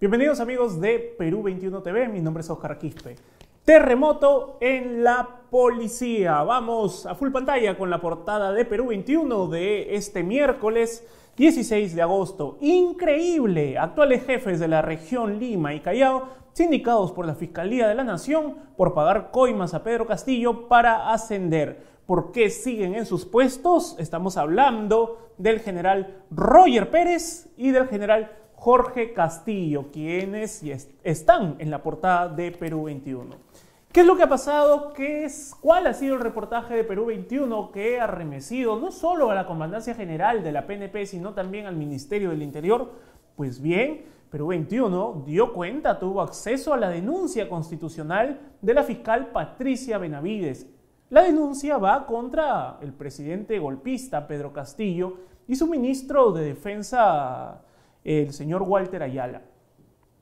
Bienvenidos amigos de Perú 21 TV, mi nombre es Oscar Quispe. Terremoto en la policía. Vamos a full pantalla con la portada de Perú 21 de este miércoles 16 de agosto. Increíble. Actuales jefes de la región Lima y Callao sindicados por la Fiscalía de la Nación por pagar coimas a Pedro Castillo para ascender. ¿Por qué siguen en sus puestos? Estamos hablando del general Roger Pérez y del general Jorge Castillo, quienes están en la portada de Perú 21. ¿Qué es lo que ha pasado? ¿Qué es, ¿Cuál ha sido el reportaje de Perú 21 que ha remecido no solo a la Comandancia General de la PNP, sino también al Ministerio del Interior? Pues bien, Perú 21 dio cuenta, tuvo acceso a la denuncia constitucional de la fiscal Patricia Benavides. La denuncia va contra el presidente golpista Pedro Castillo y su ministro de Defensa el señor Walter Ayala.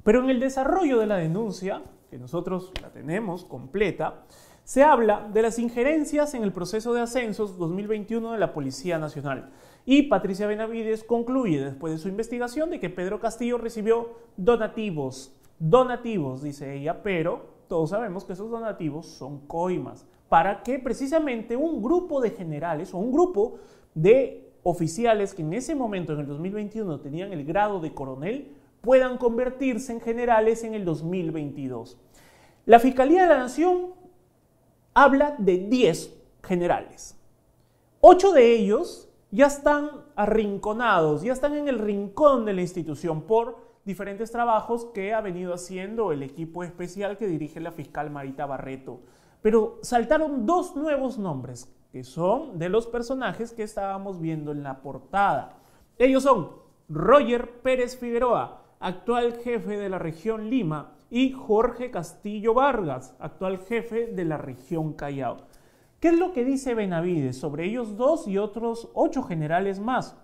Pero en el desarrollo de la denuncia, que nosotros la tenemos completa, se habla de las injerencias en el proceso de ascensos 2021 de la Policía Nacional. Y Patricia Benavides concluye después de su investigación de que Pedro Castillo recibió donativos, donativos, dice ella, pero todos sabemos que esos donativos son coimas, para que precisamente un grupo de generales o un grupo de oficiales que en ese momento, en el 2021, tenían el grado de coronel, puedan convertirse en generales en el 2022. La Fiscalía de la Nación habla de 10 generales. Ocho de ellos ya están arrinconados, ya están en el rincón de la institución por diferentes trabajos que ha venido haciendo el equipo especial que dirige la fiscal Marita Barreto. Pero saltaron dos nuevos nombres, son de los personajes que estábamos viendo en la portada. Ellos son Roger Pérez Figueroa, actual jefe de la región Lima, y Jorge Castillo Vargas, actual jefe de la región Callao. ¿Qué es lo que dice Benavides sobre ellos dos y otros ocho generales más?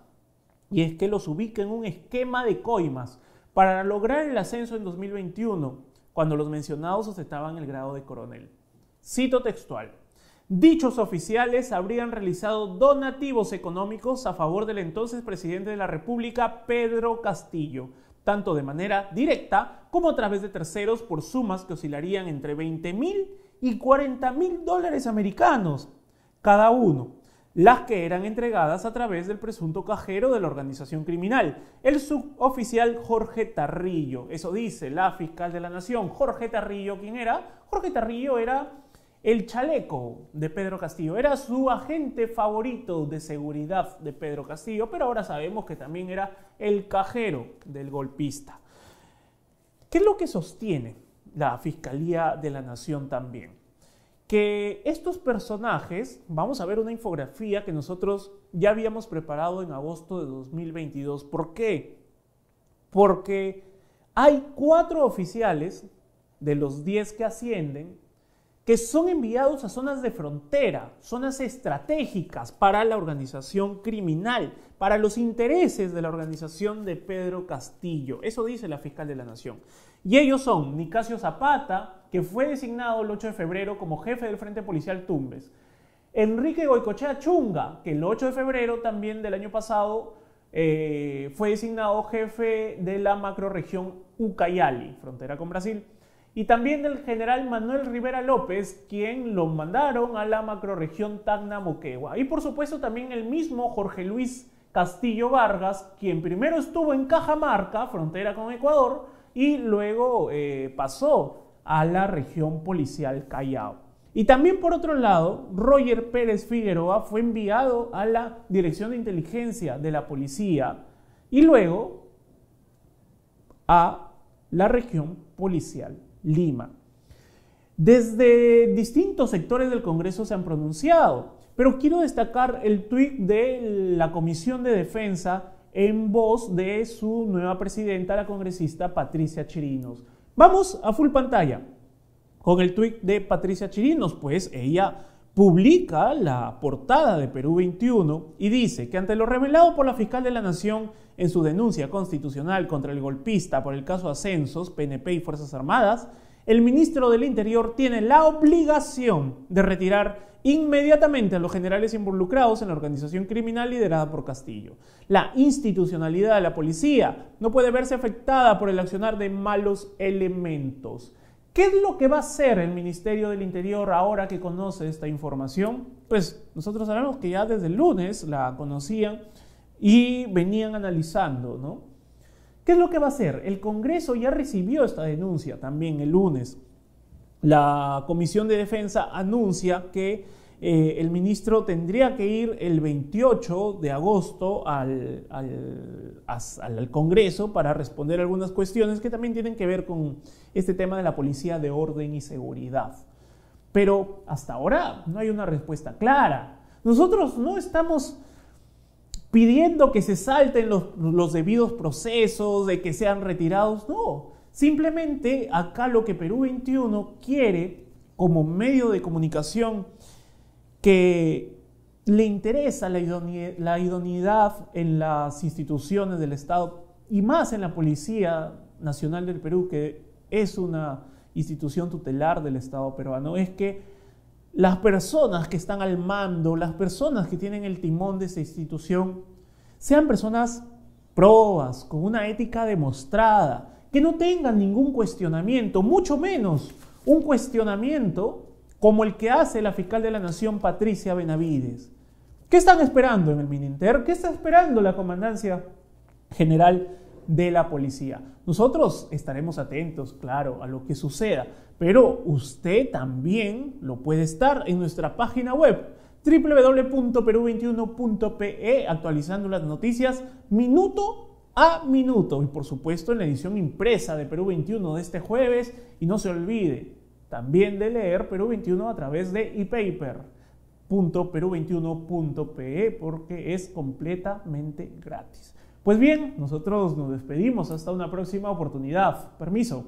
Y es que los ubica en un esquema de coimas para lograr el ascenso en 2021, cuando los mencionados ostentaban el grado de coronel. Cito textual. Dichos oficiales habrían realizado donativos económicos a favor del entonces presidente de la República, Pedro Castillo, tanto de manera directa como a través de terceros por sumas que oscilarían entre 20 mil y 40 mil dólares americanos cada uno, las que eran entregadas a través del presunto cajero de la organización criminal, el suboficial Jorge Tarrillo. Eso dice la fiscal de la Nación, Jorge Tarrillo, ¿quién era? Jorge Tarrillo era el chaleco de Pedro Castillo era su agente favorito de seguridad de Pedro Castillo, pero ahora sabemos que también era el cajero del golpista. ¿Qué es lo que sostiene la Fiscalía de la Nación también? que estos personajes, vamos a ver una infografía que nosotros ya habíamos preparado en agosto de 2022. ¿Por qué? Porque hay cuatro oficiales de los diez que ascienden que son enviados a zonas de frontera, zonas estratégicas para la organización criminal, para los intereses de la organización de Pedro Castillo. Eso dice la fiscal de la Nación. Y ellos son Nicasio Zapata, que fue designado el 8 de febrero como jefe del Frente Policial Tumbes. Enrique Goicochea Chunga, que el 8 de febrero también del año pasado eh, fue designado jefe de la macroregión Ucayali, frontera con Brasil y también del general Manuel Rivera López, quien lo mandaron a la macroregión Tacna-Moquegua. Y por supuesto también el mismo Jorge Luis Castillo Vargas, quien primero estuvo en Cajamarca, frontera con Ecuador, y luego eh, pasó a la región policial Callao. Y también por otro lado, Roger Pérez Figueroa fue enviado a la Dirección de Inteligencia de la Policía y luego a la región policial Lima. Desde distintos sectores del Congreso se han pronunciado, pero quiero destacar el tuit de la Comisión de Defensa en voz de su nueva presidenta, la congresista Patricia Chirinos. Vamos a full pantalla con el tweet de Patricia Chirinos, pues ella publica la portada de Perú 21 y dice que ante lo revelado por la fiscal de la Nación en su denuncia constitucional contra el golpista por el caso Ascensos, PNP y Fuerzas Armadas, el ministro del Interior tiene la obligación de retirar inmediatamente a los generales involucrados en la organización criminal liderada por Castillo. La institucionalidad de la policía no puede verse afectada por el accionar de malos elementos. ¿Qué es lo que va a hacer el Ministerio del Interior ahora que conoce esta información? Pues nosotros sabemos que ya desde el lunes la conocían y venían analizando, ¿no? ¿Qué es lo que va a hacer? El Congreso ya recibió esta denuncia también el lunes. La Comisión de Defensa anuncia que eh, el ministro tendría que ir el 28 de agosto al, al, Congreso para responder algunas cuestiones que también tienen que ver con este tema de la policía de orden y seguridad. Pero hasta ahora no hay una respuesta clara. Nosotros no estamos pidiendo que se salten los, los debidos procesos, de que sean retirados, no. Simplemente acá lo que Perú 21 quiere como medio de comunicación que le interesa la, idoneidad, en las instituciones del Estado y más en la Policía Nacional del Perú, que es una institución tutelar del Estado peruano, es que las personas que están al mando, las personas que tienen el timón de esa institución, sean personas probas, con una ética demostrada, que no tengan ningún cuestionamiento, mucho menos un cuestionamiento como el que hace la fiscal de la Nación, Patricia Benavides. ¿Qué están esperando en el Mininter? ¿Qué está esperando la Comandancia General de la Policía? Nosotros estaremos atentos, claro, a lo que suceda, pero usted también lo puede estar en nuestra página web www.peru21.pe actualizando las noticias minuto a minuto y por supuesto en la edición impresa de Perú 21 de este jueves y no se olvide también de leer Perú 21 a través de epaper.peru21.pe porque es completamente gratis. Pues bien, nosotros nos despedimos hasta una próxima oportunidad. Permiso.